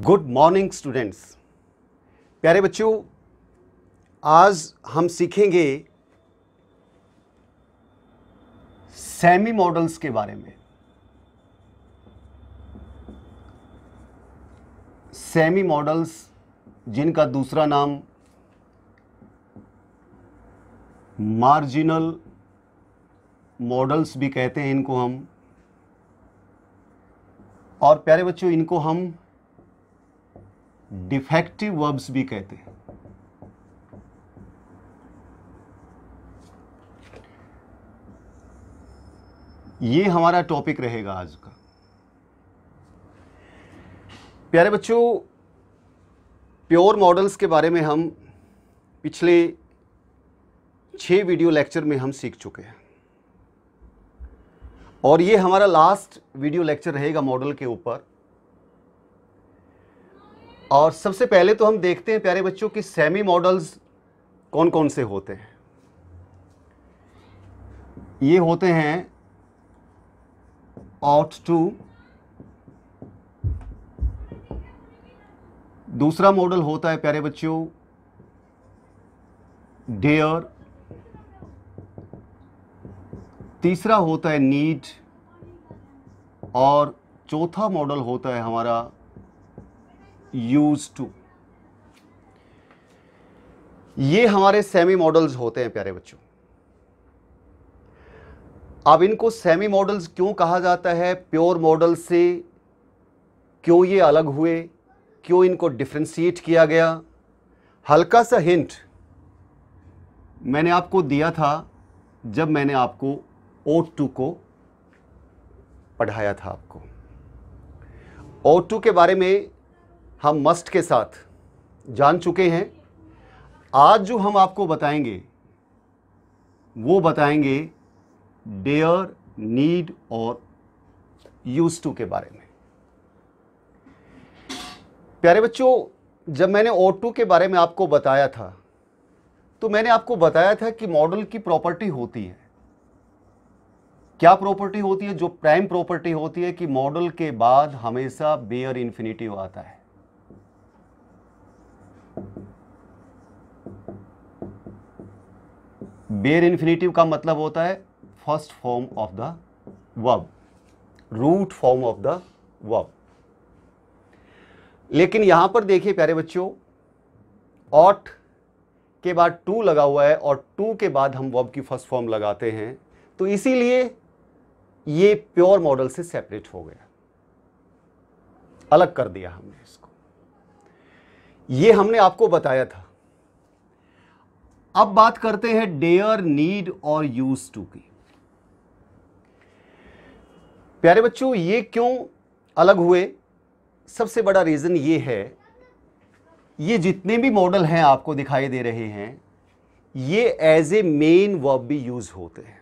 Good morning students प्यारे बच्चों आज हम सीखेंगे सेमी मॉडल्स के बारे में सेमी मॉडल्स जिनका दूसरा नाम मार्जिनल मॉडल्स भी कहते हैं इनको हम और प्यारे बच्चों इनको हम हम्म। डिफेक्टिव वर्ब्स भी कहते हैं ये हमारा टॉपिक रहेगा आज का प्यारे बच्चों प्योर मॉडल्स के बारे में हम पिछले छह वीडियो लेक्चर में हम सीख चुके हैं और ये हमारा लास्ट वीडियो लेक्चर रहेगा मॉडल के ऊपर और सबसे पहले तो हम देखते हैं प्यारे बच्चों कि सेमी मॉडल्स कौन कौन से होते हैं ये होते हैं ऑट टू दूसरा मॉडल होता है प्यारे बच्चों डेयर तीसरा होता है नीड और चौथा मॉडल होता है हमारा यूज टू ये हमारे सेमी मॉडल्स होते हैं प्यारे बच्चों अब इनको सेमी मॉडल्स क्यों कहा जाता है प्योर मॉडल से क्यों ये अलग हुए क्यों इनको डिफ्रेंशिएट किया गया हल्का सा हिंट मैंने आपको दिया था जब मैंने आपको ओ टू को पढ़ाया था आपको ओ टू के बारे में हम मस्ट के साथ जान चुके हैं आज जो हम आपको बताएंगे वो बताएंगे डेयर नीड और यूज टू के बारे में प्यारे बच्चों जब मैंने ओ टू के बारे में आपको बताया था तो मैंने आपको बताया था कि मॉडल की प्रॉपर्टी होती है क्या प्रॉपर्टी होती है जो प्राइम प्रॉपर्टी होती है कि मॉडल के बाद हमेशा बेयर इन्फिनिटिव आता है बेर इन्फिनेटिव का मतलब होता है first form of the verb root form of the verb लेकिन यहां पर देखिए प्यारे बच्चों ऑट के बाद टू लगा हुआ है और टू के बाद हम वर्ब की फर्स्ट फॉर्म लगाते हैं तो इसीलिए ये प्योर मॉडल से सेपरेट हो गया अलग कर दिया हमने ये हमने आपको बताया था अब बात करते हैं डेयर नीड और यूज टू की प्यारे बच्चों ये क्यों अलग हुए सबसे बड़ा रीज़न ये है ये जितने भी मॉडल हैं आपको दिखाई दे रहे हैं ये एज ए मेन वर्ब भी यूज होते हैं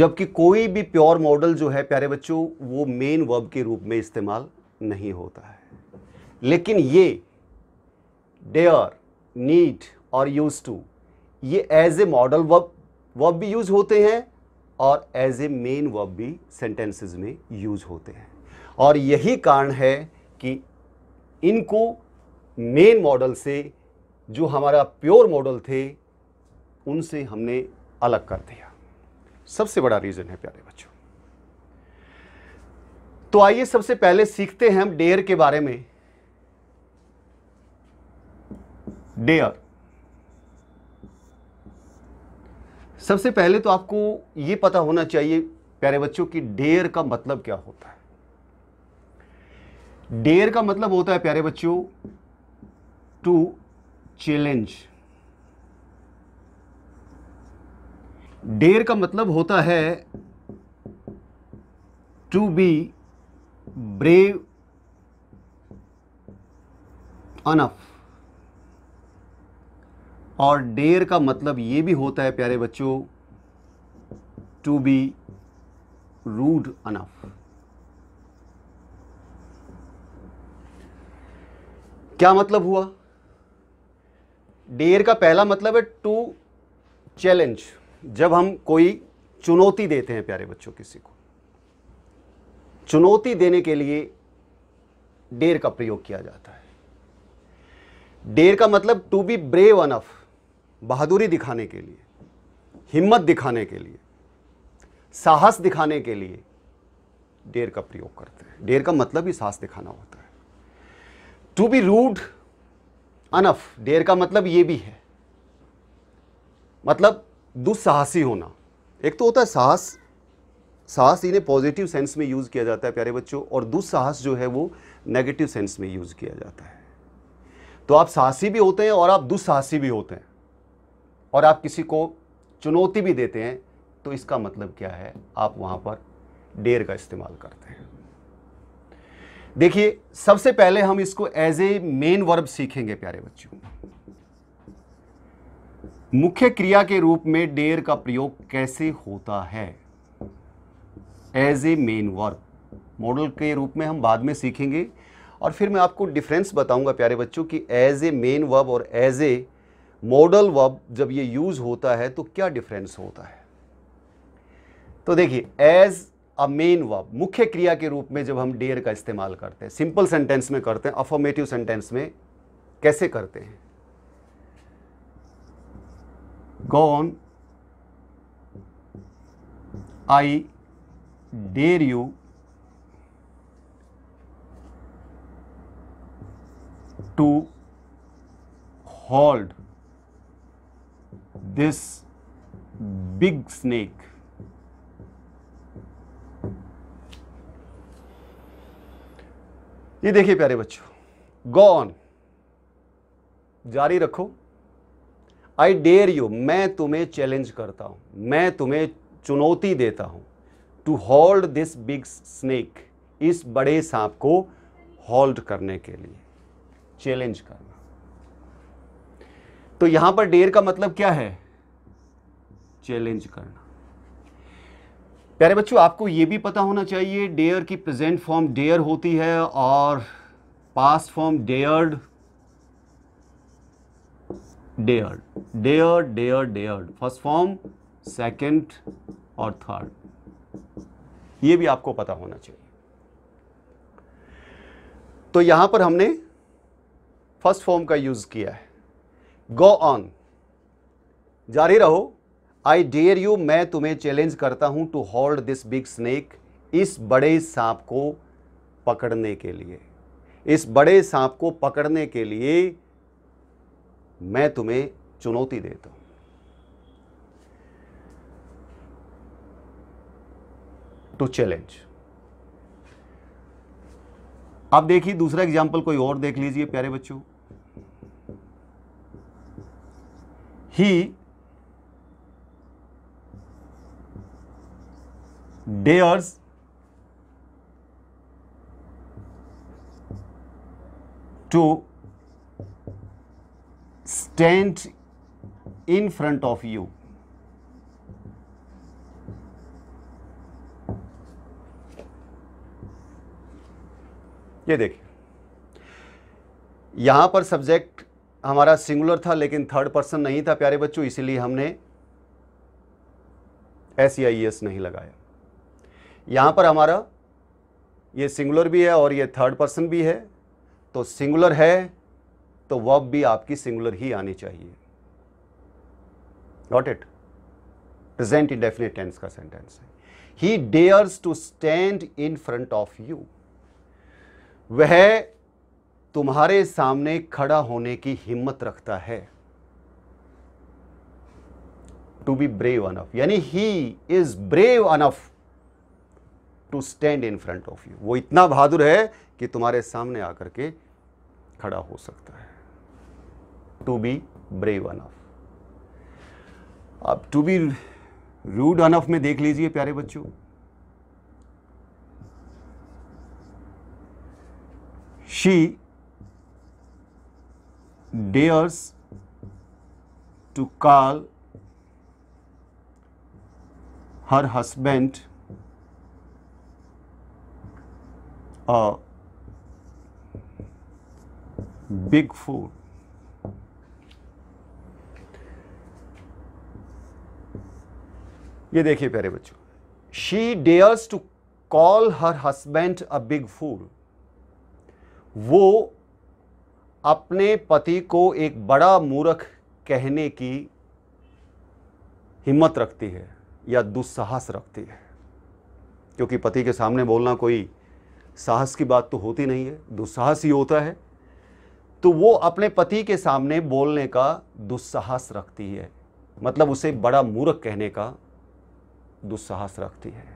जबकि कोई भी प्योर मॉडल जो है प्यारे बच्चों वो मेन वर्ब के रूप में इस्तेमाल नहीं होता है लेकिन ये डेयर नीड और यूज टू ये as a modal verb verb भी यूज होते हैं और एज ए मेन वर्ब भी सेंटेंसेस में यूज होते हैं और यही कारण है कि इनको मेन मॉडल से जो हमारा प्योर मॉडल थे उनसे हमने अलग कर दिया सबसे बड़ा रीज़न है प्यारे बच्चों तो आइए सबसे पहले सीखते हैं हम डेयर के बारे में डेयर सबसे पहले तो आपको यह पता होना चाहिए प्यारे बच्चों कि डेयर का मतलब क्या होता है डेयर का मतलब होता है प्यारे बच्चों टू चैलेंज डेयर का मतलब होता है टू बी ब्रेव अनफ और डेयर का मतलब ये भी होता है प्यारे बच्चों टू बी रूड अनफ क्या मतलब हुआ डेयर का पहला मतलब है टू चैलेंज जब हम कोई चुनौती देते हैं प्यारे बच्चों किसी को चुनौती देने के लिए डेर का प्रयोग किया जाता है डेर का मतलब टू बी ब्रेव अनफ बहादुरी दिखाने के लिए हिम्मत दिखाने के लिए साहस दिखाने के लिए डेर का प्रयोग करते हैं डेर का मतलब ही साहस दिखाना होता है to be rude enough dare का मतलब ये भी है मतलब दुस्साहसी होना एक तो होता है साहस साहस इन्हें पॉजिटिव सेंस में यूज़ किया जाता है प्यारे बच्चों और दुस्साहस जो है वो नेगेटिव सेंस में यूज़ किया जाता है तो आप साहसी भी होते हैं और आप दुस्साहसी भी होते हैं और आप किसी को चुनौती भी देते हैं तो इसका मतलब क्या है आप वहां पर डेर का इस्तेमाल करते हैं देखिए सबसे पहले हम इसको एज ए मेन वर्ब सीखेंगे प्यारे बच्चों मुख्य क्रिया के रूप में डेर का प्रयोग कैसे होता है as a main verb modal के रूप में हम बाद में सीखेंगे और फिर मैं आपको डिफरेंस बताऊंगा प्यारे बच्चों कि एज ए मेन वर्ब और एज ए मॉडल वर्ब जब ये यूज होता है तो क्या डिफरेंस होता है तो देखिए एज अ मेन वर्ब मुख्य क्रिया के रूप में जब हम डेयर का इस्तेमाल करते हैं सिंपल सेंटेंस में करते हैं अफॉर्मेटिव सेंटेंस में कैसे करते हैं gone I dare you to hold this big snake. ये देखिए प्यारे बच्चों गॉन जारी रखो आई डेयर यू मैं तुम्हें चैलेंज करता हूं मैं तुम्हें चुनौती देता हूं to hold this big snake इस बड़े सांप को होल्ड करने के लिए चैलेंज करना तो यहां पर डेयर का मतलब क्या है चैलेंज करना प्यारे बच्चों आपको ये भी पता होना चाहिए डेयर की प्रेजेंट फॉर्म डेयर होती है और past form dared dared dare dare dared first form second और थर्ड ये भी आपको पता होना चाहिए तो यहां पर हमने फर्स्ट फॉर्म का यूज किया है गो ऑन जारी रहो आई डेयर यू मैं तुम्हें चैलेंज करता हूं to hold this big snake इस बड़े सांप को पकड़ने के लिए इस बड़े सांप को पकड़ने के लिए मैं तुम्हें चुनौती देता हूं टू चैलेंज अब देखिए दूसरा एग्जाम्पल कोई और देख लीजिए प्यारे बच्चों ही dares to stand in front of you. ये देखिए यहां पर सब्जेक्ट हमारा सिंगुलर था लेकिन थर्ड पर्सन नहीं था प्यारे बच्चों इसीलिए हमने एस e e नहीं लगाया यहाँ पर हमारा ये सिंगुलर भी है और ये थर्ड पर्सन भी है तो सिंगुलर है तो वर्ब भी आपकी सिंगुलर ही आनी चाहिए not it present indefinite tense का सेंटेंस है he dares to stand in front of you वह तुम्हारे सामने खड़ा होने की हिम्मत रखता है टू बी ब्रेव अनफ यानी he is brave enough to stand in front of you वो इतना बहादुर है कि तुम्हारे सामने आकर के खड़ा हो सकता है टू बी ब्रेव अनफ अब टू बी रूड अनफ में देख लीजिए प्यारे बच्चों she dares to call her husband a big four. ये देखिए प्यारे बच्चों she dares to call her husband a big fool वो अपने पति को एक बड़ा मूर्ख कहने की हिम्मत रखती है या दुस्साहस रखती है क्योंकि पति के सामने बोलना कोई साहस की बात तो होती नहीं है दुस्साहस ही होता है तो वो अपने पति के सामने बोलने का दुस्साहस रखती है मतलब उसे बड़ा मूर्ख कहने का दुस्साहस रखती है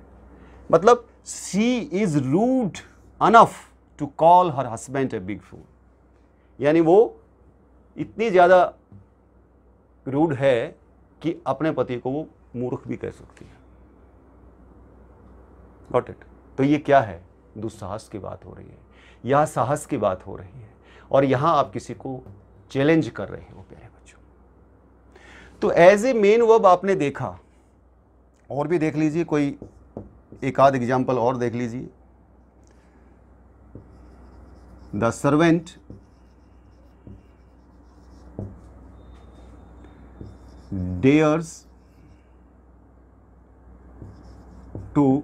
मतलब she is rude enough to call her husband a big fool यानी वो इतनी ज़्यादा रूड है कि अपने पति को वो मूर्ख भी कह सकती है गॉट इट तो ये क्या है दुस्साहस की बात हो रही है यहाँ साहस की बात हो रही है और यहाँ आप किसी को चैलेंज कर रहे हो प्यारे बच्चों तो एज ए मेन वर्ब आपने देखा और भी देख लीजिए कोई एक आध एग्जाम्पल और देख लीजिए the servant dares to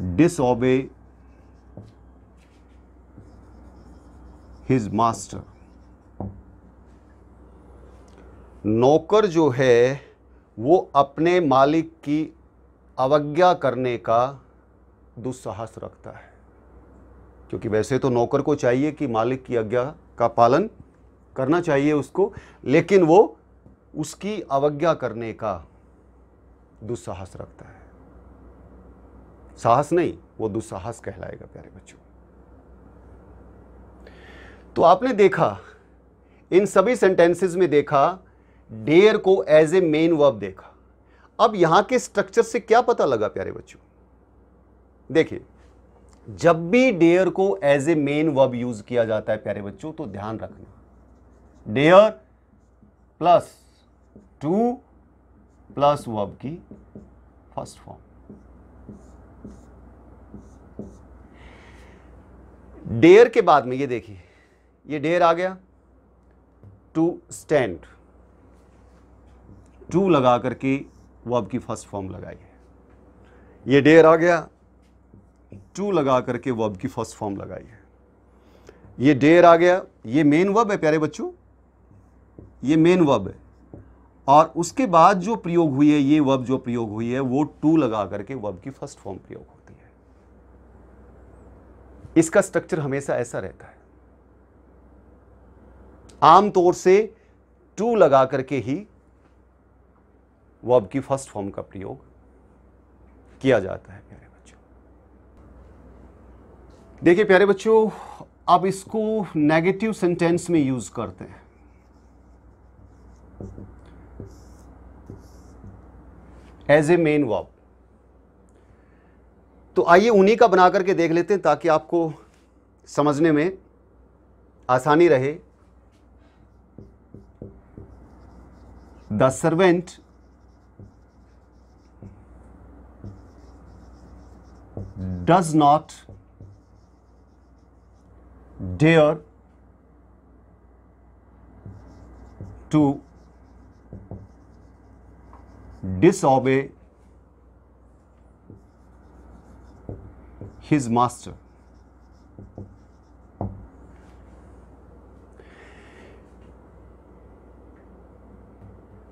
disobey his master नौकर जो है वो अपने मालिक की अवज्ञा करने का दुस्साहस रखता है क्योंकि वैसे तो नौकर को चाहिए कि मालिक की आज्ञा का पालन करना चाहिए उसको लेकिन वो उसकी अवज्ञा करने का दुस्साहस रखता है साहस नहीं वो दुस्साहस कहलाएगा प्यारे बच्चों तो आपने देखा इन सभी सेंटेंसेस में देखा डेयर को एज ए मेन वर्ब देखा अब यहां के स्ट्रक्चर से क्या पता लगा प्यारे बच्चों देखिए जब भी डेयर को as a main verb use किया जाता है प्यारे बच्चों तो ध्यान रखना dare plus to plus verb की फर्स्ट फॉर्म डेयर के बाद में ये देखिए ये डेयर आ गया टू स्टैंड टू लगा करके वर्ब की फर्स्ट फॉर्म लगाई है ये डेयर आ गया टू लगा करके वर्ब की फर्स्ट फॉर्म लगाई है ये डेयर आ गया ये मेन वर्ब है प्यारे बच्चों ये मेन वर्ब है और उसके बाद जो प्रयोग हुई है ये वर्ब जो प्रयोग हुई है वो टू लगा करके वर्ब की फर्स्ट फॉर्म प्रयोग हुई इसका स्ट्रक्चर हमेशा ऐसा रहता है आमतौर से टू लगा करके ही वर्ब की फर्स्ट फॉर्म का प्रयोग किया जाता है प्यारे बच्चों देखिए प्यारे बच्चों आप इसको नेगेटिव सेंटेंस में यूज करते हैं एज ए मेन वर्ब तो आइए उन्हीं का बना करके देख लेते हैं ताकि आपको समझने में आसानी रहे the servant does not dare to disobey his master.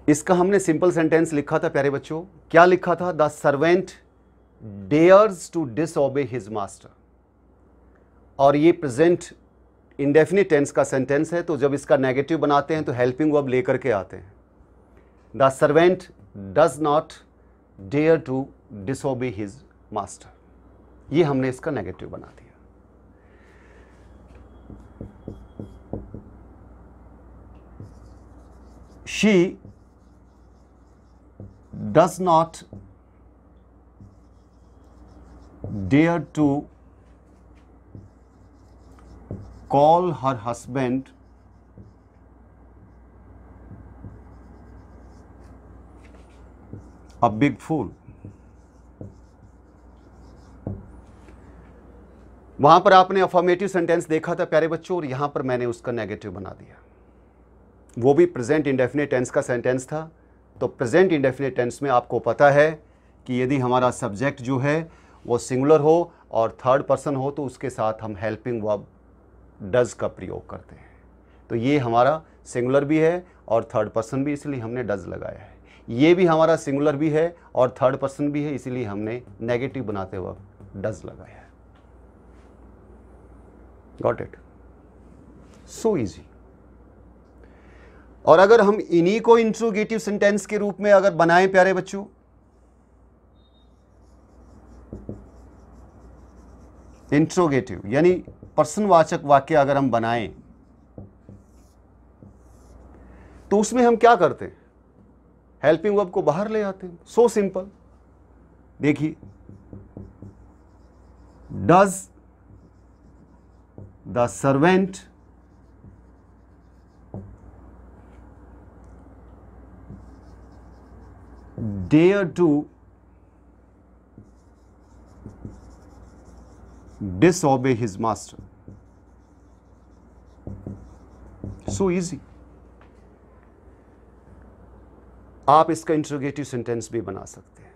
इसका हमने सिंपल सेंटेंस लिखा था प्यारे बच्चों क्या लिखा था the servant dares to obey his master और ये प्रेजेंट इंडेफिनिट टेंस का सेंटेंस है तो जब इसका नेगेटिव बनाते हैं तो हेल्पिंग वर्ब लेकर के आते हैं the servant does not dare to obey his master ये हमने इसका नेगेटिव बना दिया she does not dare to call her husband a big fool वहां पर आपने अफॉर्मेटिव सेंटेंस देखा था प्यारे बच्चों और यहां पर मैंने उसका नेगेटिव बना दिया वो भी प्रेजेंट इंडेफिनेट टेंस का सेंटेंस था तो प्रेजेंट इंडेफिनेट टेंस में आपको पता है कि यदि हमारा सब्जेक्ट जो है वो सिंगुलर हो और थर्ड पर्सन हो तो उसके साथ हम हेल्पिंग वर्ब डज का प्रयोग करते हैं तो ये हमारा सिंगुलर भी है और थर्ड पर्सन भी इसलिए हमने डज लगाया है ये भी हमारा सिंगुलर भी है और थर्ड पर्सन भी है इसीलिए हमने नेगेटिव बनाते वक्त डज लगाया है गॉट इट सो इजी और अगर हम इन्हीं को इंट्रोगेटिव सेंटेंस के रूप में अगर बनाएं प्यारे बच्चों इंट्रोगेटिव यानी प्रश्नवाचक वाक्य अगर हम बनाएं तो उसमें हम क्या करते हैं हेल्पिंग वर्ब को बाहर ले आते हैं सो सिंपल देखिए does the servant dare to disobey his master. So easy. आप इसका इंट्रोगेटिव सेंटेंस भी बना सकते हैं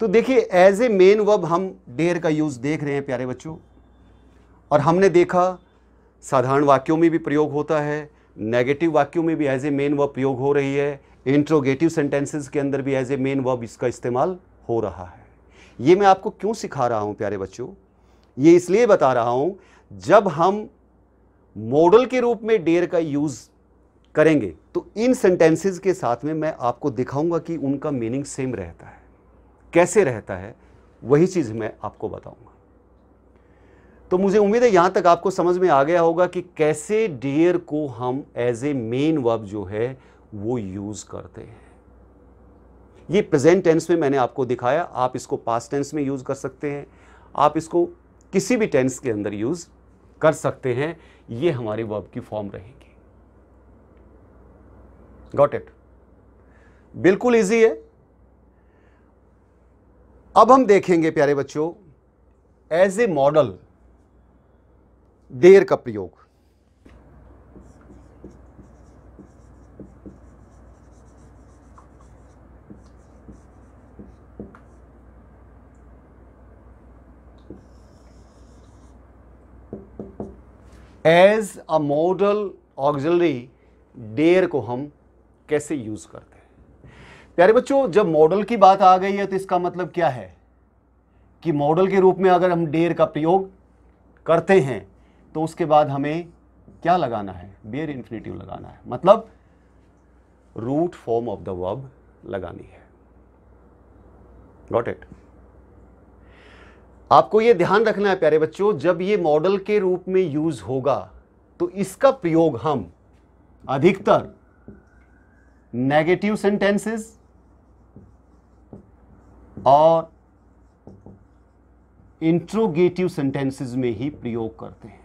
तो देखिए एज ए मेन वर्ब हम डेयर का यूज देख रहे हैं प्यारे बच्चों और हमने देखा साधारण वाक्यों में भी प्रयोग होता है नेगेटिव वाक्यों में भी एज ए मेन वर्ब प्रयोग हो रही है इंट्रोगेटिव सेंटेंसेस के अंदर भी एज ए मेन वर्ब इसका इस्तेमाल हो रहा है ये मैं आपको क्यों सिखा रहा हूँ प्यारे बच्चों ये इसलिए बता रहा हूँ जब हम मॉडल के रूप में डेयर का यूज़ करेंगे तो इन सेंटेंसेस के साथ में मैं आपको दिखाऊंगा कि उनका मीनिंग सेम रहता है कैसे रहता है वही चीज़ मैं आपको बताऊंगा तो मुझे उम्मीद है यहाँ तक आपको समझ में आ गया होगा कि कैसे डेयर को हम एज ए मेन वर्ब जो है वो यूज़ करते हैं ये प्रेजेंट टेंस में मैंने आपको दिखाया आप इसको पास्ट टेंस में यूज़ कर सकते हैं आप इसको किसी भी टेंस के अंदर यूज़ कर सकते हैं ये हमारे वर्ब की फॉर्म रहेगी गॉट इट बिल्कुल इजी है अब हम देखेंगे प्यारे बच्चों एज ए मॉडल देर का प्रयोग as a modal auxiliary dare को हम कैसे यूज करते हैं प्यारे बच्चों जब मॉडल की बात आ गई है तो इसका मतलब क्या है कि मॉडल के रूप में अगर हम डेयर का प्रयोग करते हैं तो उसके बाद हमें क्या लगाना है बियर इन्फिनेटिव लगाना है मतलब root form of the verb लगानी है गॉट इट आपको यह ध्यान रखना है प्यारे बच्चों जब यह मॉडल के रूप में यूज होगा तो इसका प्रयोग हम अधिकतर नेगेटिव सेंटेंसेस और इंट्रोगेटिव सेंटेंसेस में ही प्रयोग करते हैं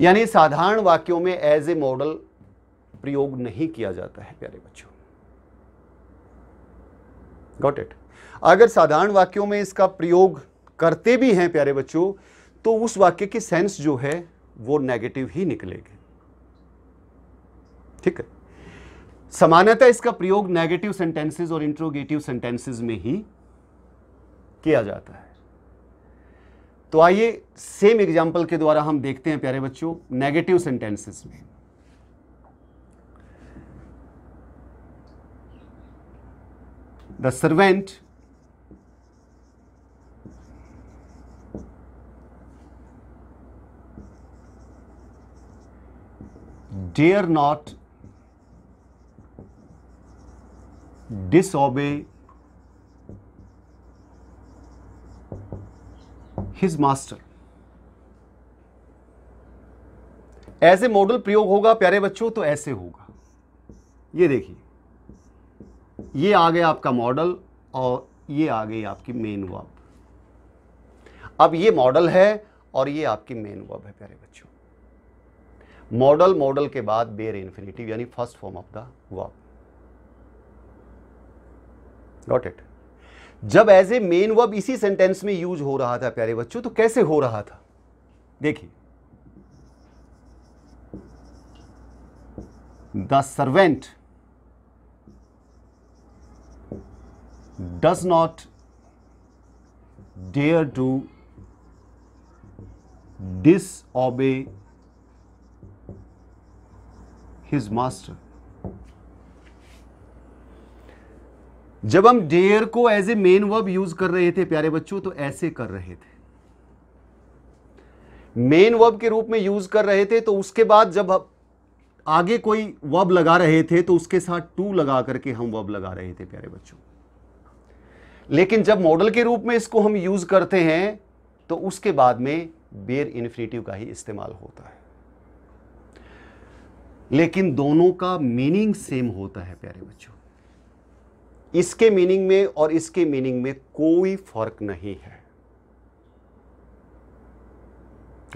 यानी साधारण वाक्यों में एज ए मॉडल प्रयोग नहीं किया जाता है प्यारे बच्चों गॉट इट अगर साधारण वाक्यों में इसका प्रयोग करते भी हैं प्यारे बच्चों तो उस वाक्य की सेंस जो है वो नेगेटिव ही निकलेगी ठीक है सामान्यतः इसका प्रयोग नेगेटिव सेंटेंसेस और इंट्रोगेटिव सेंटेंसेस में ही किया जाता है तो आइए सेम एग्जाम्पल के द्वारा हम देखते हैं प्यारे बच्चों नेगेटिव सेंटेंसेस में the servant dare not disobey his master ऐसे मॉडल प्रयोग होगा प्यारे बच्चों तो ऐसे होगा ये देखिए ये आ गया आपका मॉडल और ये आ गई आपकी मेन वब अब ये मॉडल है और ये आपकी मेन वब है प्यारे बच्चों मॉडल मॉडल के बाद बेर इन्फिनेटिव यानी first form of the verb got it जब एज ए मेन वर्ब इसी सेंटेंस में यूज हो रहा था प्यारे बच्चों तो कैसे हो रहा था देखिए the servant does not dare to disobey his master जब हम डेयर को as a main verb use कर रहे थे प्यारे बच्चों तो ऐसे कर रहे थे मेन वर्ब के रूप में यूज कर रहे थे तो उसके बाद जब आगे कोई वर्ब लगा रहे थे तो उसके साथ टू लगा करके हम वर्ब लगा रहे थे प्यारे बच्चों लेकिन जब मॉडल के रूप में इसको हम यूज करते हैं तो उसके बाद में बेर इन्फिनेटिव का ही इस्तेमाल होता है लेकिन दोनों का मीनिंग सेम होता है प्यारे बच्चों इसके मीनिंग में और इसके मीनिंग में कोई फर्क नहीं है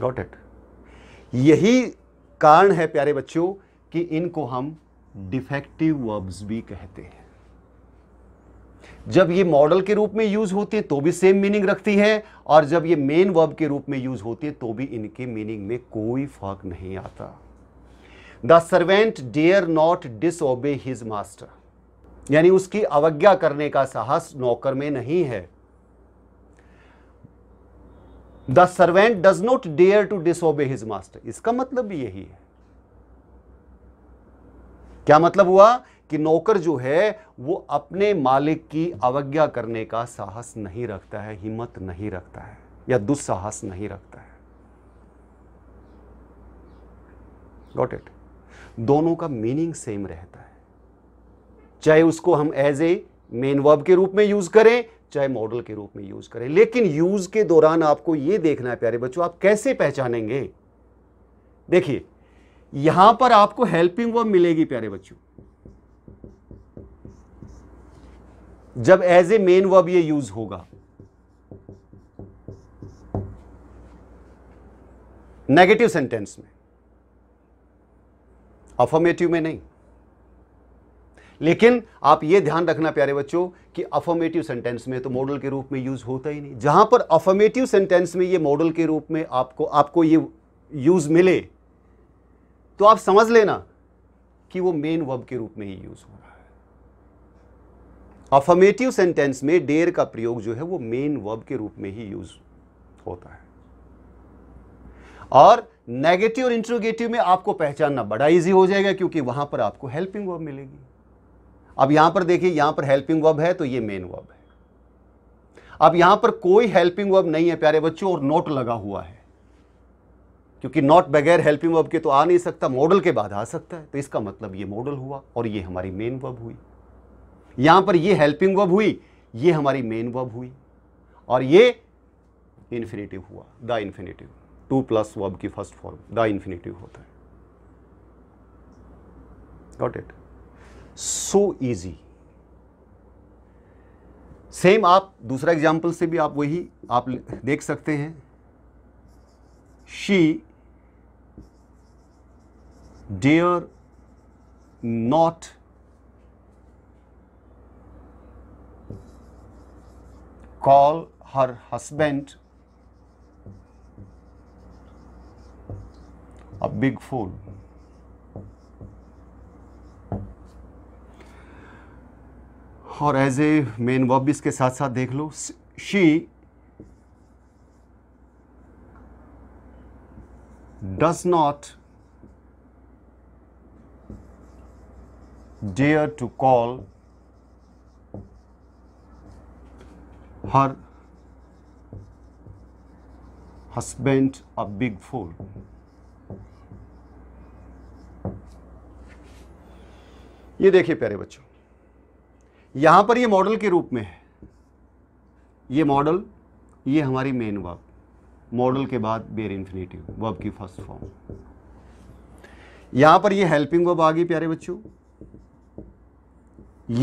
गॉट इट यही कारण है प्यारे बच्चों कि इनको हम डिफेक्टिव वर्ब्स भी कहते हैं जब ये मॉडल के रूप में यूज होती है तो भी सेम मीनिंग रखती है और जब ये मेन वर्ब के रूप में यूज होती है तो भी इनके मीनिंग में कोई फर्क नहीं आता the servant dare not obey his master यानी उसकी अवज्ञा करने का साहस नौकर में नहीं है the servant does not dare to disobey his master इसका मतलब भी यही है क्या मतलब हुआ कि नौकर जो है वो अपने मालिक की अवज्ञा करने का साहस नहीं रखता है हिम्मत नहीं रखता है या दुस्साहस नहीं रखता है गॉट इट दोनों का मीनिंग सेम रहता है चाहे उसको हम एज ए मेन वर्ब के रूप में यूज करें चाहे मॉडल के रूप में यूज करें लेकिन यूज के दौरान आपको यह देखना है प्यारे बच्चों आप कैसे पहचानेंगे देखिए यहां पर आपको हेल्पिंग वर्ब मिलेगी प्यारे बच्चों जब एज ए मेन वर्ब ये यूज होगा नेगेटिव सेंटेंस में अफॉर्मेटिव में नहीं लेकिन आप ये ध्यान रखना प्यारे बच्चों कि अफर्मेटिव सेंटेंस में तो मॉडल के रूप में यूज़ होता ही नहीं जहां पर अफर्मेटिव सेंटेंस में ये मॉडल के रूप में आपको आपको ये यूज़ मिले तो आप समझ लेना कि वो मेन वर्ब के रूप में ही यूज़ हो रहा है अफर्मेटिव सेंटेंस में डेर का प्रयोग जो है वो मेन वर्ब के रूप में ही यूज होता है और नेगेटिव और इंट्रोगेटिव में आपको पहचानना बड़ा इजी हो जाएगा क्योंकि वहां पर आपको हेल्पिंग वर्ब मिलेगी अब यहां पर देखिए यहां पर हेल्पिंग वर्ब है तो ये मेन वर्ब है अब यहां पर कोई हेल्पिंग वर्ब नहीं है प्यारे बच्चों और नोट लगा हुआ है क्योंकि नॉट बगैर हेल्पिंग वर्ब के तो आ नहीं सकता मॉडल के बाद आ सकता है तो इसका मतलब ये मॉडल हुआ और ये हमारी मेन वर्ब हुई यहां पर ये हेल्पिंग वर्ब हुई ये हमारी मेन वर्ब हुई और ये इन्फिनेटिव हुआ the infinitive to plus verb की फर्स्ट फॉर्म द इन्फिनेटिव होता है got it so easy same आप दूसरा एग्जाम्पल से भी आप वही आप देख सकते हैं she dare not call her husband a big fool. और एज ए मेन वर्ब भी इसके साथ साथ देख लो she does not dare to call her husband a big fool ये देखिए प्यारे बच्चों यहां पर ये मॉडल के रूप में है ये मॉडल ये हमारी मेन वर्ब मॉडल के बाद बेर इन्फिनेटिव वर्ब की फर्स्ट फॉर्म यहां पर ये हेल्पिंग वर्ब आ गई प्यारे बच्चों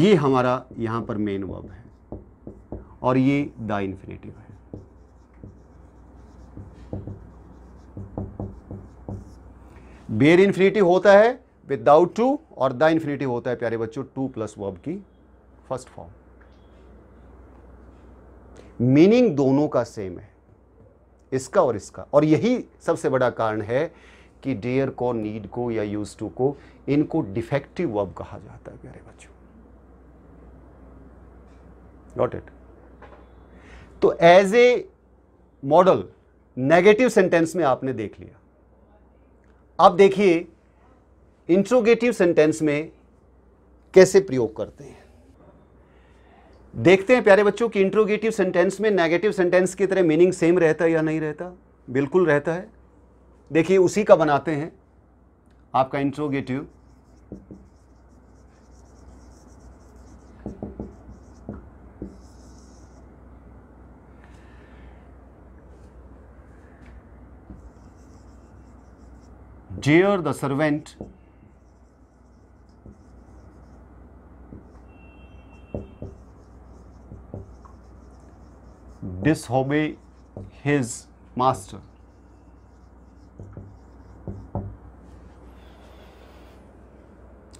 ये हमारा यहां पर मेन वर्ब है और ये द इन्फिनेटिव है बेर इन्फिनेटिव होता है विदाउट टू और द इन्फिनेटिव होता है प्यारे बच्चों टू प्लस वर्ब की फर्स्ट फॉर्म मीनिंग दोनों का सेम है इसका और इसका और यही सबसे बड़ा कारण है कि डेयर को नीड को या यूज टू को इनको डिफेक्टिव वर्ब कहा जाता है प्यारे बच्चों नॉट इट तो as a modal negative sentence में आपने देख लिया आप देखिए इंट्रोगेटिव सेंटेंस में कैसे प्रयोग करते हैं देखते हैं प्यारे बच्चों कि इंट्रोगेटिव सेंटेंस में नेगेटिव सेंटेंस की तरह मीनिंग सेम रहता है या नहीं रहता बिल्कुल रहता है देखिए उसी का बनाते हैं आपका इंट्रोगेटिव जे और the servant disobey his master.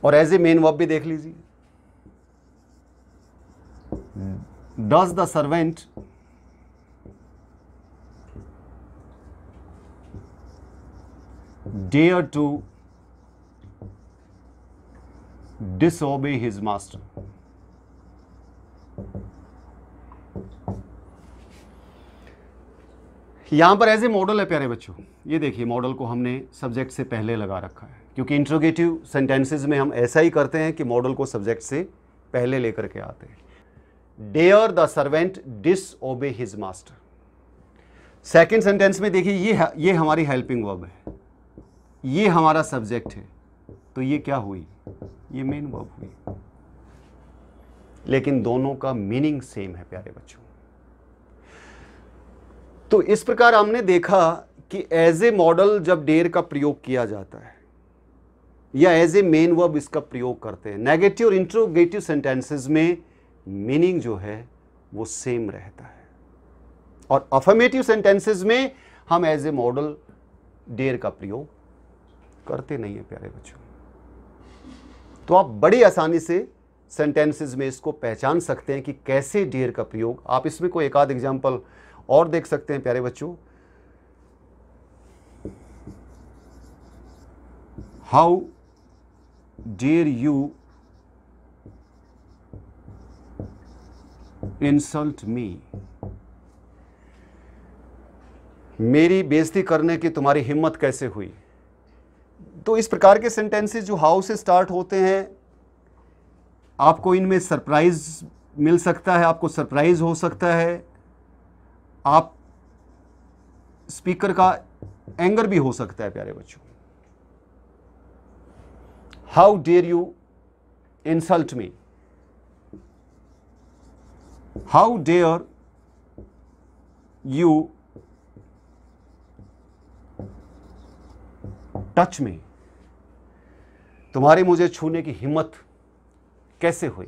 और एज ए मेन वर्ब भी देख लीजिए does the servant dare to disobey his master यहाँ पर एज ए मॉडल है प्यारे बच्चों ये देखिए मॉडल को हमने सब्जेक्ट से पहले लगा रखा है क्योंकि इंट्रोगेटिव सेंटेंसेज में हम ऐसा ही करते हैं कि मॉडल को सब्जेक्ट से पहले लेकर के आते हैं dare the servant disobey his master second sentence में देखिए ये ये हमारी हेल्पिंग वर्ब है ये हमारा सब्जेक्ट है तो ये क्या हुई ये मेन वर्ब हुई लेकिन दोनों का मीनिंग सेम है प्यारे बच्चों तो इस प्रकार हमने देखा कि एज ए मॉडल जब डेर का प्रयोग किया जाता है या एज ए मेन वर्ब इसका प्रयोग करते हैं नेगेटिव और इंट्रोगेटिव सेंटेंसेस में मीनिंग जो है वो सेम रहता है और अफर्मेटिव सेंटेंसेस में हम एज ए मॉडल डेर का प्रयोग करते नहीं है प्यारे बच्चों तो आप बड़ी आसानी से सेंटेंसेस में इसको पहचान सकते हैं कि कैसे डेर का प्रयोग आप इसमें कोई एक आध एग्जाम्पल और देख सकते हैं प्यारे बच्चों how dare you insult me मेरी बेइज्जती करने की तुम्हारी हिम्मत कैसे हुई तो इस प्रकार के सेंटेंसेस जो हाउ से स्टार्ट होते हैं आपको इनमें सरप्राइज मिल सकता है आपको सरप्राइज हो सकता है आप स्पीकर का एंगर भी हो सकता है प्यारे बच्चों how dare you insult me how dare you touch me तुम्हारी मुझे छूने की हिम्मत कैसे हुई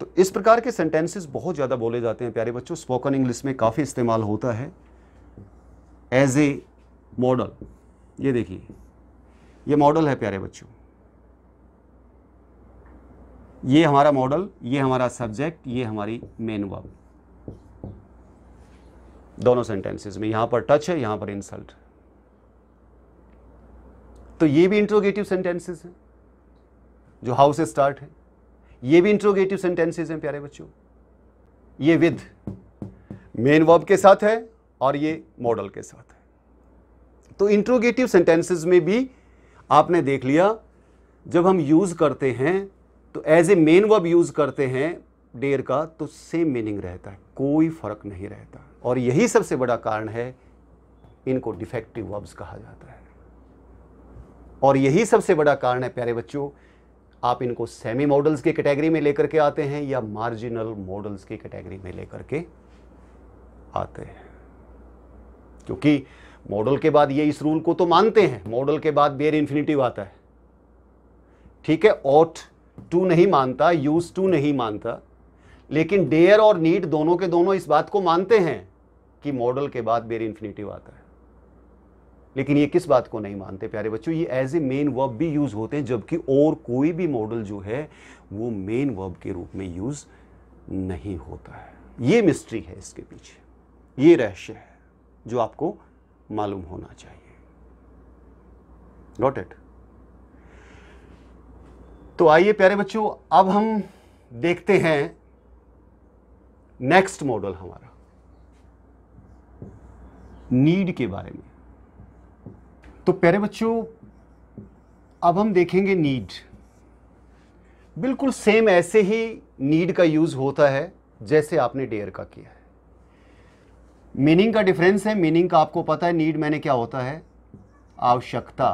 तो इस प्रकार के सेंटेंसेस बहुत ज़्यादा बोले जाते हैं प्यारे बच्चों स्पोकन इंग्लिश में काफ़ी इस्तेमाल होता है एज ए मॉडल ये देखिए ये मॉडल है प्यारे बच्चों ये हमारा मॉडल ये हमारा सब्जेक्ट ये हमारी मेन वर्ब दोनों सेंटेंसेस में यहां पर टच है यहां पर इंसल्ट तो ये भी इंट्रोगेटिव सेंटेंसेस हैं जो हाउ से स्टार्ट है ये भी इंट्रोगेटिव सेंटेंसेज हैं प्यारे बच्चों ये विद मेन वर्ब के साथ है और ये मॉडल के साथ है तो इंट्रोगेटिव सेंटेंसेस में भी आपने देख लिया जब हम यूज़ करते हैं तो as a main verb use करते हैं डेयर का तो सेम मीनिंग रहता है कोई फ़र्क नहीं रहता और यही सबसे बड़ा कारण है इनको डिफेक्टिव वर्ब्स कहा जाता है और यही सबसे बड़ा कारण है प्यारे बच्चों आप इनको सेमी मॉडल्स की कैटेगरी में लेकर के आते हैं या मार्जिनल मॉडल्स की कैटेगरी में लेकर के आते हैं क्योंकि मॉडल के बाद ये इस रूल को तो मानते हैं मॉडल के बाद बेयर इन्फिनिटिव आता है ठीक है ऑट टू नहीं मानता यूज टू नहीं मानता लेकिन डेयर और नीड दोनों के दोनों इस बात को मानते हैं कि मॉडल के बाद बेर इन्फिनेटिव आता है लेकिन ये किस बात को नहीं मानते प्यारे बच्चों ये एज ए मेन वर्ब भी यूज़ होते हैं जबकि और कोई भी मॉडल जो है वो मेन वर्ब के रूप में यूज़ नहीं होता है ये मिस्ट्री है इसके पीछे ये रहस्य है जो आपको मालूम होना चाहिए नॉट इट तो आइए प्यारे बच्चों अब हम देखते हैं नेक्स्ट मॉडल हमारा नीड के बारे में तो प्यारे बच्चों अब हम देखेंगे नीड बिल्कुल सेम ऐसे ही नीड का यूज़ होता है जैसे आपने डेयर का किया है मीनिंग का डिफरेंस है मीनिंग का आपको पता है नीड मैंने क्या होता है आवश्यकता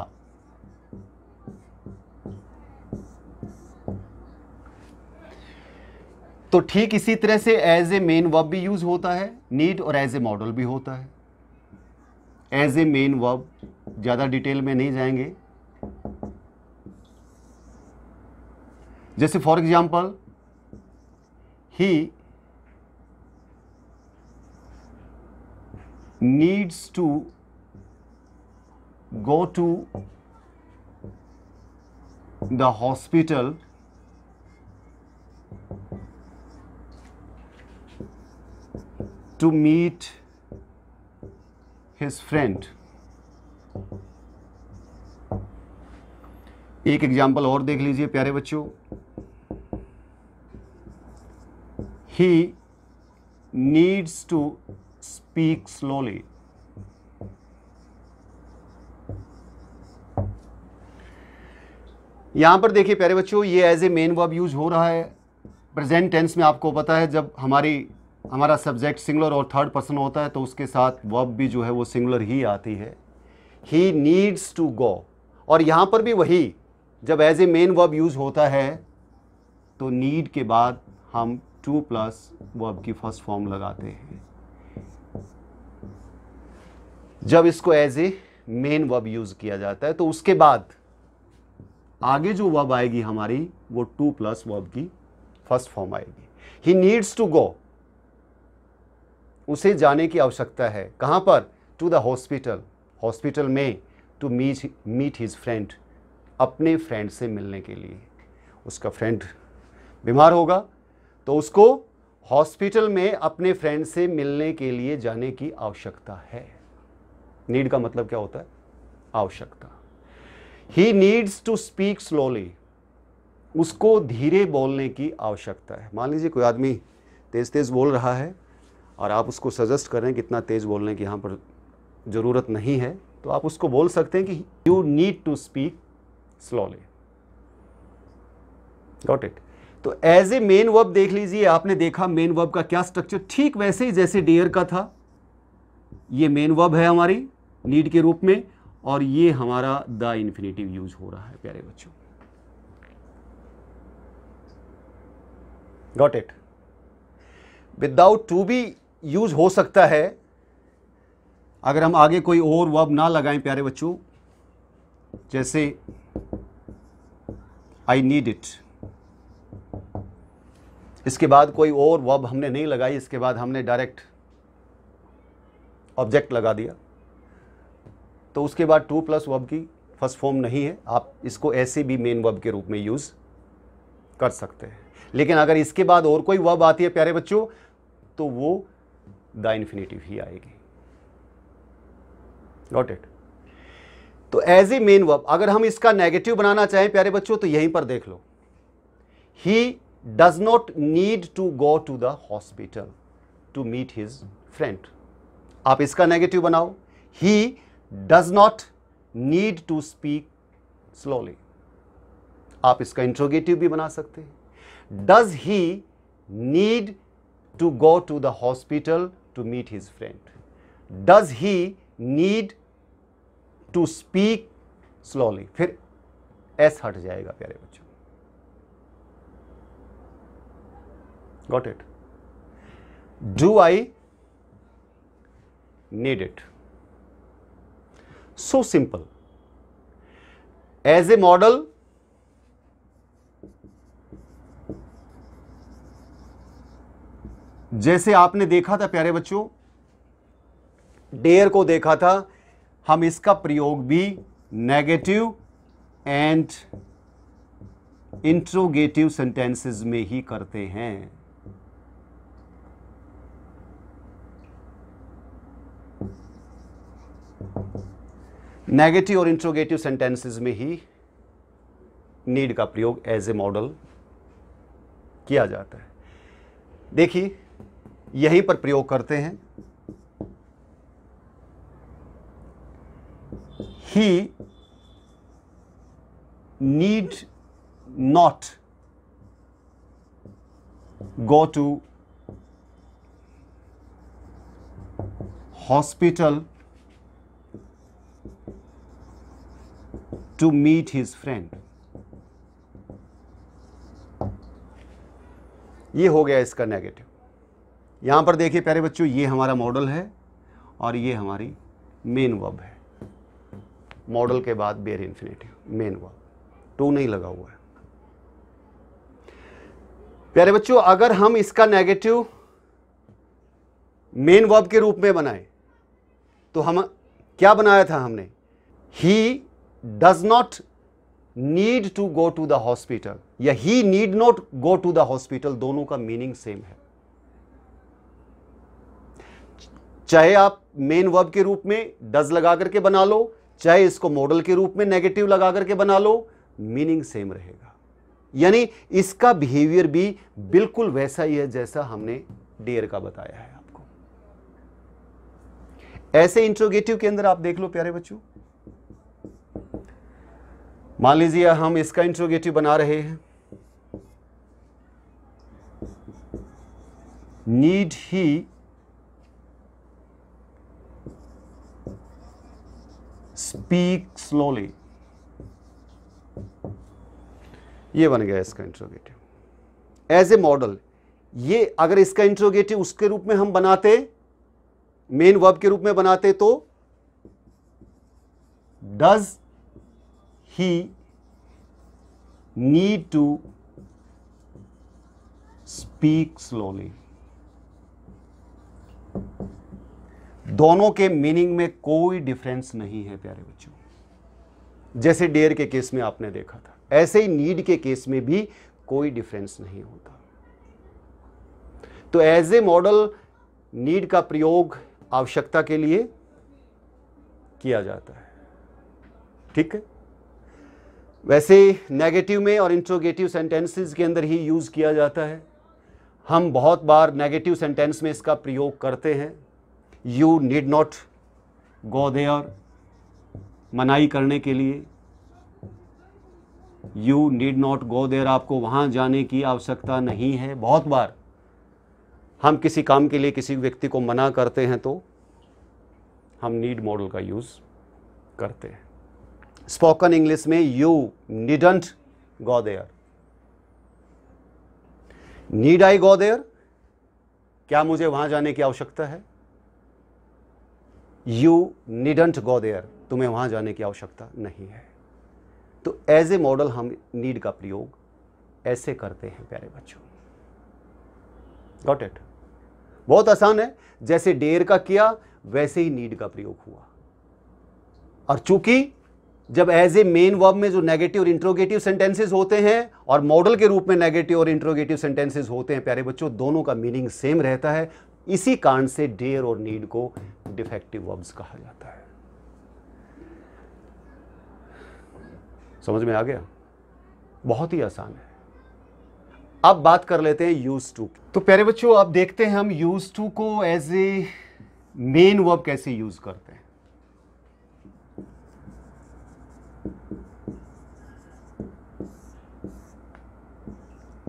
तो ठीक इसी तरह से एज ए मेन वर्ब भी यूज होता है नीड और एज ए मॉडल भी होता है एज ए मेन वर्ब ज़्यादा डिटेल में नहीं जाएंगे जैसे for example he needs to go to the hospital to meet his friend एक एग्जाम्पल और देख लीजिए प्यारे बच्चों he needs to speak slowly यहां पर देखिए प्यारे बच्चों ये as a main verb use हो रहा है प्रेजेंट टेंस में आपको पता है जब हमारी हमारा सब्जेक्ट सिंगुलर और थर्ड पर्सन होता है तो उसके साथ वर्ब भी जो है वो सिंगुलर ही आती है ही नीड्स टू गो और यहां पर भी वही जब as a main verb use होता है तो नीड के बाद हम टू प्लस वर्ब की फर्स्ट फॉर्म लगाते हैं जब इसको as a main verb use किया जाता है तो उसके बाद आगे जो वर्ब आएगी हमारी वो टू प्लस वर्ब की फर्स्ट फॉर्म आएगी ही नीड्स टू गो उसे जाने की आवश्यकता है कहां पर टू द हॉस्पिटल हॉस्पिटल में to meet meet his friend अपने फ्रेंड से मिलने के लिए उसका फ्रेंड बीमार होगा तो उसको हॉस्पिटल में अपने फ्रेंड से मिलने के लिए जाने की आवश्यकता है नीड का मतलब क्या होता है आवश्यकता he needs to speak slowly उसको धीरे बोलने की आवश्यकता है मान लीजिए कोई आदमी तेज़ तेज़ बोल रहा है और आप उसको सजेस्ट करें कि इतना तेज़ बोलने की यहाँ पर ज़रूरत नहीं है तो आप उसको बोल सकते हैं कि you need to speak slowly got it तो एज ए मेन वर्ब देख लीजिए आपने देखा मेन वर्ब का क्या स्ट्रक्चर ठीक वैसे ही जैसे डेयर का था ये मेन वर्ब है हमारी नीड के रूप में और ये हमारा द इन्फिनेटिव यूज हो रहा है प्यारे बच्चों गॉट इट विदाउट टू बी यूज हो सकता है अगर हम आगे कोई और वर्ब ना लगाएं प्यारे बच्चों जैसे आई नीड इट इसके बाद कोई और वर्ब हमने नहीं लगाई इसके बाद हमने डायरेक्ट ऑब्जेक्ट लगा दिया तो उसके बाद टू प्लस वर्ब की फर्स्ट फॉर्म नहीं है आप इसको ऐसे भी मेन वर्ब के रूप में यूज़ कर सकते हैं लेकिन अगर इसके बाद और कोई वर्ब आती है प्यारे बच्चों तो वो द इन्फिनेटिव ही आएगी नॉट इट तो एज ए मेन वर्ब अगर हम इसका नेगेटिव बनाना चाहें प्यारे बच्चों तो यहीं पर देख लो he does not need to go to the hospital to meet his friend आप इसका नेगेटिव बनाओ he does not need to speak slowly आप इसका इंट्रोगेटिव भी बना सकते हैं does he need to go to the hospital to meet his friend does he need to speak slowly फिर एस हट जाएगा प्यारे बच्चों got it do I need it so simple as a model जैसे आपने देखा था प्यारे बच्चों डेयर को देखा था हम इसका प्रयोग भी नेगेटिव एंड इंट्रोगेटिव सेंटेंसेस में ही करते हैं नेगेटिव और इंट्रोगेटिव सेंटेंसेस में ही नीड का प्रयोग एज ए मॉडल किया जाता है देखिए यहीं पर प्रयोग करते हैं he need not go to hospital to meet his friend ये हो गया इसका नेगेटिव यहां पर देखिए प्यारे बच्चों ये हमारा मॉडल है और ये हमारी मेन वर्ब है मॉडल के बाद bare infinitive main verb to नहीं लगा हुआ है प्यारे बच्चों अगर हम इसका नेगेटिव मेन वर्ब के रूप में बनाए तो हम क्या बनाया था हमने he does not need to go to the hospital या he need not go to the hospital दोनों का मीनिंग सेम है चाहे आप मेन वर्ब के रूप में डज लगा करके बना लो चाहे इसको मॉडल के रूप में नेगेटिव लगा करके बना लो मीनिंग सेम रहेगा यानी इसका बिहेवियर भी बिल्कुल वैसा ही है जैसा हमने डेयर का बताया है आपको ऐसे इंट्रोगेटिव के अंदर आप देख लो प्यारे बच्चों मान लीजिए हम इसका इंट्रोगेटिव बना रहे हैं नीड ही स्पीक स्लोली ये बन गया इसका इंट्रोगेटिव एज ए मॉडल ये अगर इसका इंट्रोगेटिव उसके रूप में हम बनाते मेन वर्ब के रूप में बनाते तो does he need to speak slowly दोनों के मीनिंग में कोई डिफरेंस नहीं है प्यारे बच्चों जैसे डेयर के केस में आपने देखा था ऐसे ही नीड के केस में भी कोई डिफरेंस नहीं होता तो एज ए मॉडल नीड का प्रयोग आवश्यकता के लिए किया जाता है ठीक है वैसे नेगेटिव में और इंट्रोगेटिव सेंटेंसेस के अंदर ही यूज़ किया जाता है हम बहुत बार नेगेटिव सेंटेंस में इसका प्रयोग करते हैं you need not go there मनाई करने के लिए you need not go there आपको वहां जाने की आवश्यकता नहीं है बहुत बार हम किसी काम के लिए किसी व्यक्ति को मना करते हैं तो हम नीड मॉडल का यूज़ करते हैं स्पोकन इंग्लिश में you needn't go there need I go there क्या मुझे वहां जाने की आवश्यकता है यू नीडंट गो देयर तुम्हें वहाँ जाने की आवश्यकता नहीं है तो एज ए मॉडल हम नीड का प्रयोग ऐसे करते हैं प्यारे बच्चों गॉट इट बहुत आसान है जैसे डेयर का किया वैसे ही नीड का प्रयोग हुआ और चूंकि जब एज ए मेन वर्ब में जो नेगेटिव और इंट्रोगेटिव सेंटेंसेस होते हैं और मॉडल के रूप में नेगेटिव और इंट्रोगेटिव सेंटेंसेस होते हैं प्यारे बच्चों दोनों का मीनिंग सेम रहता है इसी कारण से डेयर और नीड को डिफेक्टिव वर्ब्स कहा जाता है समझ में आ गया बहुत ही आसान है अब बात कर लेते हैं यूज टू तो प्यारे बच्चों अब देखते हैं हम यूज टू को एज ए मेन वर्ब कैसे यूज करते हैं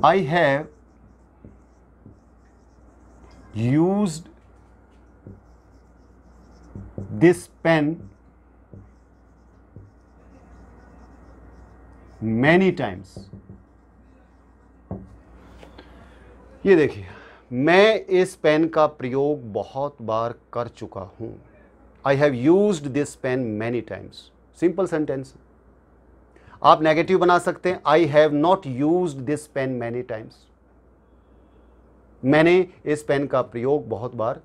I have used this pen many times ये देखिए मैं इस पेन का प्रयोग बहुत बार कर चुका हूं I have use this pen many times simple sentence आप नेगेटिव बना सकते हैं I have not use this pen many times मैंने इस पेन का प्रयोग बहुत बार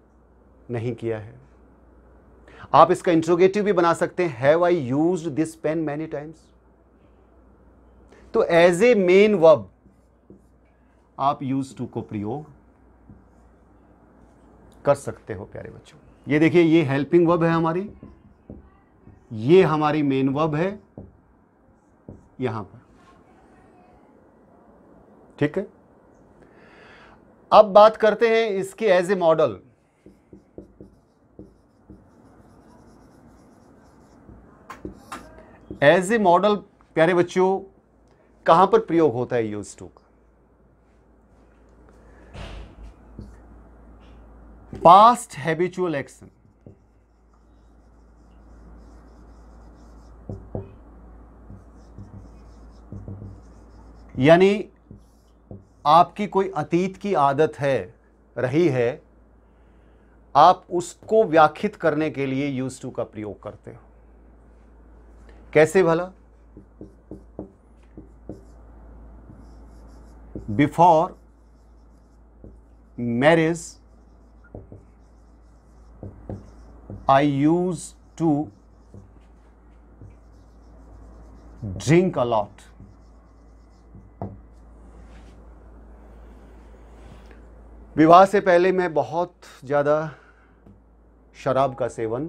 नहीं किया है आप इसका इंट्रोगेटिव भी बना सकते हैं have I use this pen many times तो एज ए मेन वर्ब आप यूज टू को प्रयोग कर सकते हो प्यारे बच्चों ये देखिए ये हेल्पिंग वर्ब है हमारी ये हमारी मेन वर्ब है यहां पर ठीक है अब बात करते हैं इसके as a modal as a modal प्यारे बच्चों कहां पर प्रयोग होता है यूज टू का पास्ट हैबिचुअल एक्शन यानी आपकी कोई अतीत की आदत है रही है आप उसको व्याख्यित करने के लिए यूज टू का प्रयोग करते हो कैसे भला before marriage I use to drink a lot विवाह से पहले मैं बहुत ज़्यादा शराब का सेवन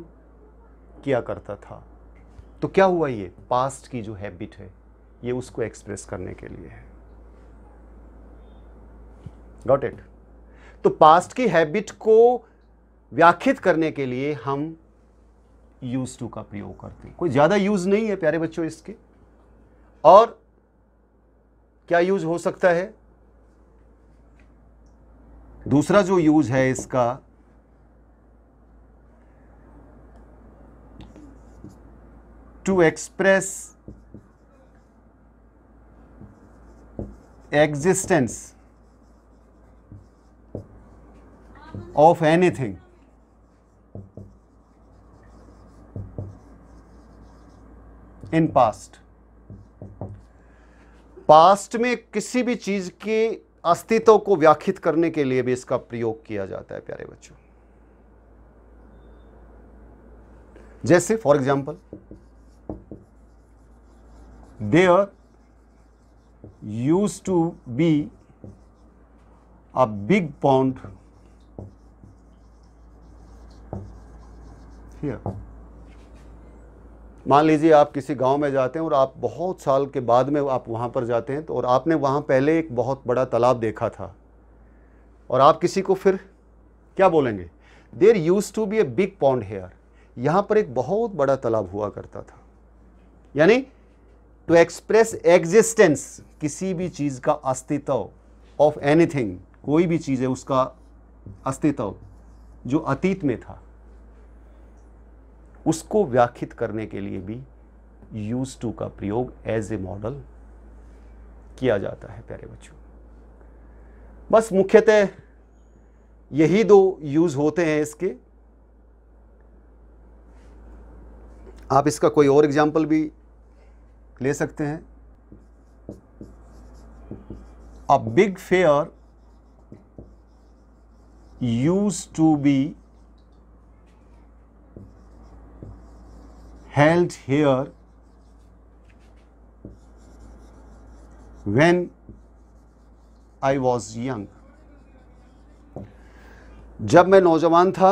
किया करता था तो क्या हुआ ये पास्ट की जो हैबिट है ये उसको एक्सप्रेस करने के लिए है गॉट इट तो पास्ट की हैबिट को व्याख्यात करने के लिए हम यूज टू का प्रयोग करते हैं कोई ज़्यादा यूज नहीं है प्यारे बच्चों इसके और क्या यूज हो सकता है दूसरा जो यूज है इसका to express existence of anything in past past में किसी भी चीज के अस्तित्व को व्याख्यित करने के लिए भी इसका प्रयोग किया जाता है प्यारे बच्चों जैसे for example there used to be a big pond here. मान लीजिए आप किसी गांव में जाते हैं और आप बहुत साल के बाद में आप वहां पर जाते हैं तो और आपने वहां पहले एक बहुत बड़ा तालाब देखा था और आप किसी को फिर क्या बोलेंगे there use to be a big pond here यहां पर एक बहुत बड़ा तालाब हुआ करता था यानी टू एक्सप्रेस एग्जिस्टेंस किसी भी चीज़ का अस्तित्व ऑफ एनीथिंग कोई भी चीज़ है उसका अस्तित्व जो अतीत में था उसको व्याख्यित करने के लिए भी यूज टू का प्रयोग एज ए मॉडल किया जाता है प्यारे बच्चों बस मुख्यतः यही दो यूज होते हैं इसके आप इसका कोई और एग्जाम्पल भी ले सकते हैं a big fair use to be health here when I was young जब मैं नौजवान था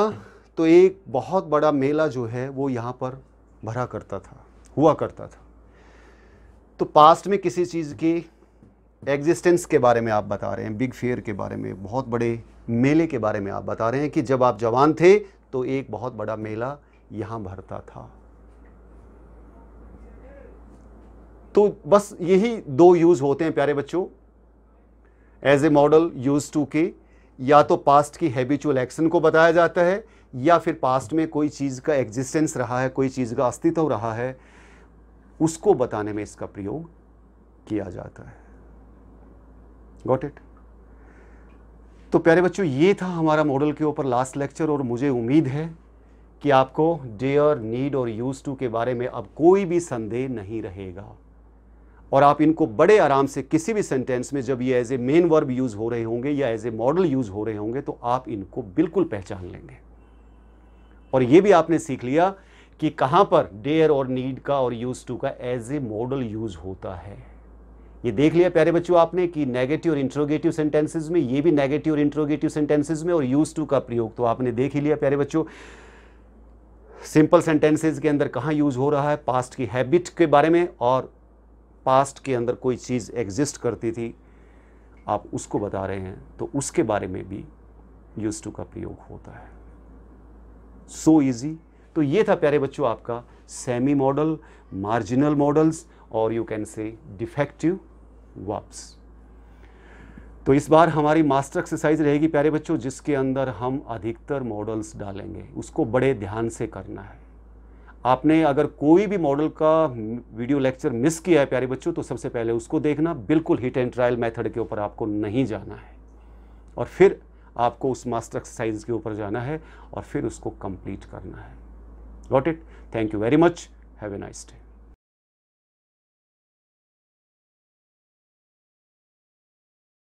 तो एक बहुत बड़ा मेला जो है वो यहां पर भरा करता था हुआ करता था तो पास्ट में किसी चीज़ की एग्जिस्टेंस के बारे में आप बता रहे हैं बिग फेयर के बारे में बहुत बड़े मेले के बारे में आप बता रहे हैं कि जब आप जवान थे तो एक बहुत बड़ा मेला यहाँ भरता था तो बस यही दो यूज़ होते हैं प्यारे बच्चों as a modal use to के या तो पास्ट की हैबिचुअल एक्शन को बताया जाता है या फिर पास्ट में कोई चीज़ का एग्जिस्टेंस रहा है कोई चीज़ का अस्तित्व रहा है उसको बताने में इसका प्रयोग किया जाता है गॉट इट तो प्यारे बच्चों ये था हमारा मॉडल के ऊपर लास्ट लेक्चर और मुझे उम्मीद है कि आपको डेयर नीड और यूज टू के बारे में अब कोई भी संदेह नहीं रहेगा और आप इनको बड़े आराम से किसी भी सेंटेंस में जब ये as a main verb use हो रहे होंगे या एज ए मॉडल यूज हो रहे होंगे तो आप इनको बिल्कुल पहचान लेंगे और ये भी आपने सीख लिया कि कहां पर डेयर और नीड का और यूज टू का एज ए मॉडल यूज होता है ये देख लिया प्यारे बच्चों आपने कि नेगेटिव और इंट्रोगेटिव सेंटेंसेज में ये भी नेगेटिव और इंट्रोगेटिव सेंटेंसेज में और यूज टू का प्रयोग तो आपने देख ही लिया प्यारे बच्चों सिंपल सेंटेंसेज के अंदर कहाँ यूज हो रहा है पास्ट की हैबिट के बारे में और पास्ट के अंदर कोई चीज़ एग्जिस्ट करती थी आप उसको बता रहे हैं तो उसके बारे में भी यूज टू का प्रयोग होता है सो so इजी तो ये था प्यारे बच्चों आपका सेमी मॉडल मार्जिनल मॉडल्स और you can say defective verbs तो इस बार हमारी मास्टर एक्सरसाइज रहेगी प्यारे बच्चों जिसके अंदर हम अधिकतर मॉडल्स डालेंगे उसको बड़े ध्यान से करना है आपने अगर कोई भी मॉडल का वीडियो लेक्चर मिस किया है प्यारे बच्चों तो सबसे पहले उसको देखना बिल्कुल हिट एंड ट्रायल मेथड के ऊपर आपको नहीं जाना है और फिर आपको उस मास्टर एक्सरसाइज के ऊपर जाना है और फिर उसको कंप्लीट करना है Got it? Thank you very much. Have a nice day.